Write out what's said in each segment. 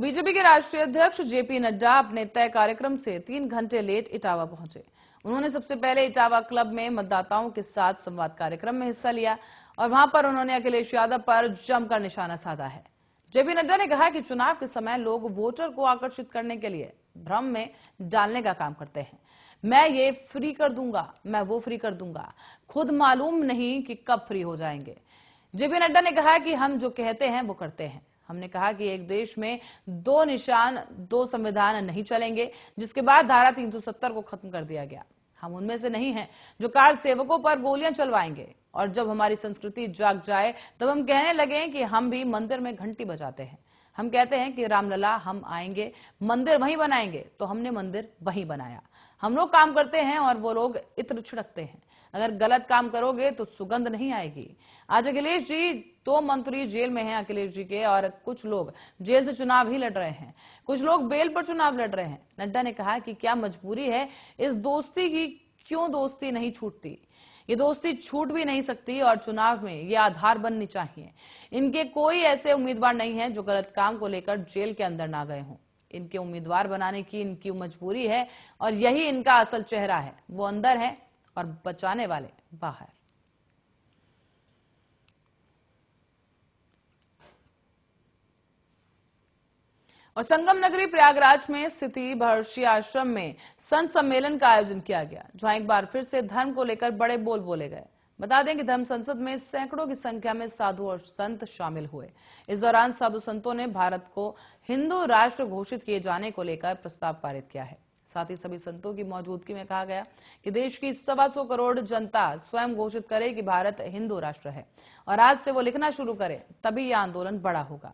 BJP के राष्ट्रीय अध्यक्ष जेपी नड्डा अपने तय कार्यक्रम से तीन घंटे लेट इटावा पहुंचे उन्होंने सबसे पहले इटावा क्लब में मतदाताओं के साथ संवाद कार्यक्रम में हिस्सा लिया और वहां पर उन्होंने अखिलेश यादव पर जमकर निशाना साधा है जेपी नड्डा ने कहा कि चुनाव के समय लोग वोटर को आकर्षित करने के लिए भ्रम में डालने का काम करते हैं मैं ये फ्री कर दूंगा मैं वो फ्री कर दूंगा खुद मालूम नहीं कि कब फ्री हो जाएंगे जेपी नड्डा ने कहा कि हम जो कहते हैं वो करते हैं हमने कहा कि एक देश में दो निशान दो संविधान नहीं चलेंगे जिसके बाद धारा 370 को खत्म कर दिया गया हम उनमें से नहीं हैं जो कार सेवकों पर गोलियां चलवाएंगे और जब हमारी संस्कृति जाग जाए तब हम कहने लगे कि हम भी मंदिर में घंटी बजाते हैं हम कहते हैं कि रामलला हम आएंगे मंदिर वहीं बनाएंगे तो हमने मंदिर वहीं बनाया हम लोग काम करते हैं और वो लोग इत्र छिड़कते हैं अगर गलत काम करोगे तो सुगंध नहीं आएगी आज अखिलेश जी दो मंत्री जेल में हैं अखिलेश जी के और कुछ लोग जेल से चुनाव ही लड़ रहे हैं कुछ लोग बेल पर चुनाव लड़ रहे हैं नड्डा ने कहा कि क्या मजबूरी है इस दोस्ती की क्यों दोस्ती नहीं छूटती ये दोस्ती छूट भी नहीं सकती और चुनाव में ये आधार बननी चाहिए इनके कोई ऐसे उम्मीदवार नहीं है जो गलत काम को लेकर जेल के अंदर ना गए हों इनके उम्मीदवार बनाने की इनकी मजबूरी है और यही इनका असल चेहरा है वो अंदर है और बचाने वाले बाहर और संगम नगरी प्रयागराज में स्थिति महर्षि आश्रम में संत सम्मेलन का आयोजन किया गया जहां एक बार फिर से धर्म को लेकर बड़े बोल बोले गए बता दें कि धर्म संसद में सैकड़ों की संख्या में साधु और संत शामिल हुए इस दौरान साधु संतों ने भारत को हिंदू राष्ट्र घोषित किए जाने को लेकर प्रस्ताव पारित किया है साथ ही सभी संतों की मौजूदगी में कहा गया कि देश की सवा सौ करोड़ जनता स्वयं घोषित करे कि भारत हिंदू राष्ट्र है और आज से वो लिखना शुरू करे तभी यह आंदोलन बड़ा होगा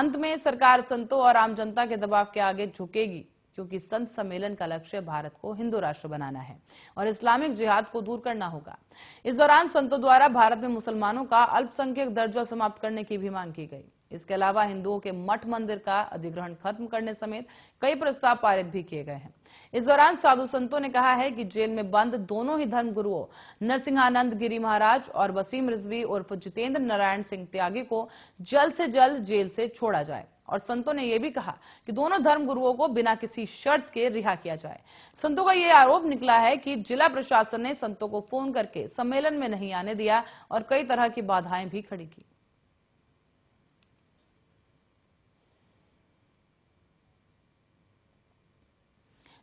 अंत में सरकार संतों और आम जनता के दबाव के आगे झुकेगी क्योंकि संत सम्मेलन का लक्ष्य भारत को हिंदू राष्ट्र बनाना है और इस्लामिक जिहाद को दूर करना होगा इस दौरान संतों द्वारा भारत में मुसलमानों का अल्पसंख्यक दर्जा समाप्त करने की भी मांग की गई इसके अलावा हिंदुओं के मठ मंदिर का अधिग्रहण खत्म करने समेत कई प्रस्ताव पारित भी किए गए हैं इस दौरान साधु संतों ने कहा है कि जेल में बंद दोनों ही धर्म गुरुओं नरसिंहानंद गिरी महाराज और वसीम रिजवी उर्फ जितेंद्र नारायण सिंह त्यागी को जल्द से जल्द जेल से छोड़ा जाए और संतों ने यह भी कहा कि दोनों धर्म गुरुओं को बिना किसी शर्त के रिहा किया जाए संतों का यह आरोप निकला है कि जिला प्रशासन ने संतों को फोन करके सम्मेलन में नहीं आने दिया और कई तरह की बाधाएं भी खड़ी की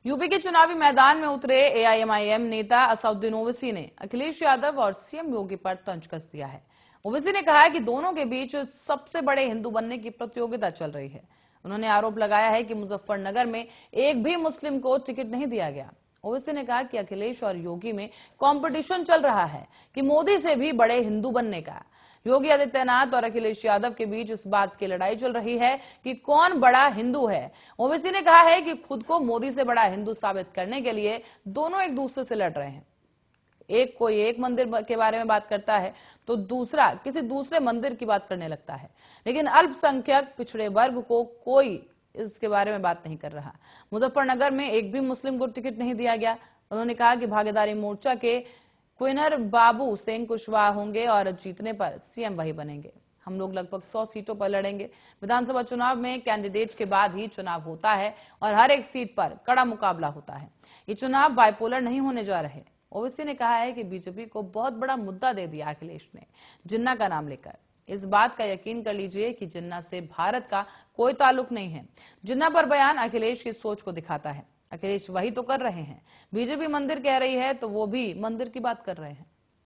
यूपी के चुनावी मैदान में उतरे एआईएमआईएम नेता असउद्दीन ओवैसी ने अखिलेश यादव और सीएम योगी पर तंज कस दिया है ओवैसी ने कहा है कि दोनों के बीच सबसे बड़े हिंदू बनने की प्रतियोगिता चल रही है उन्होंने आरोप लगाया है कि मुजफ्फरनगर में एक भी मुस्लिम को टिकट नहीं दिया गया ओवैसी ने कहा कि अखिलेश और योगी में कंपटीशन चल रहा है कि मोदी से भी बड़े हिंदू बनने का योगी आदित्यनाथ और अखिलेश यादव के बीच इस बात की लड़ाई चल रही है कि कौन बड़ा हिंदू है ओवैसी ने कहा है कि खुद को मोदी से बड़ा हिंदू साबित करने के लिए दोनों एक दूसरे से लड़ रहे हैं एक कोई एक मंदिर के बारे में बात करता है तो दूसरा किसी दूसरे मंदिर की बात करने लगता है लेकिन अल्पसंख्यक पिछड़े वर्ग को कोई इसके बारे में बात नहीं कर रहा मुजफ्फरनगर में एक भी मुस्लिम को टिकट नहीं दिया गया उन्होंने कहा कि भागीदारी मोर्चा के क्विनर बाबू सिंह कुशवाहा होंगे और जीतने पर सीएम वही बनेंगे हम लोग लगभग 100 सीटों पर लड़ेंगे विधानसभा चुनाव में कैंडिडेट के बाद ही चुनाव होता है और हर एक सीट पर कड़ा मुकाबला होता है ये चुनाव बायपोलर नहीं होने जा रहे ओवैसी ने कहा है कि बीजेपी को बहुत बड़ा मुद्दा दे दिया अखिलेश ने जिन्ना का नाम लेकर इस बात का यकीन कर लीजिए कि जिन्ना से भारत का कोई ताल्लुक नहीं है जिन्ना पर बयान अखिलेश की सोच को दिखाता है अखिलेश वही तो कर रहे हैं बीजेपी मंदिर कह रही है तो वो भी मंदिर की बात कर रहे हैं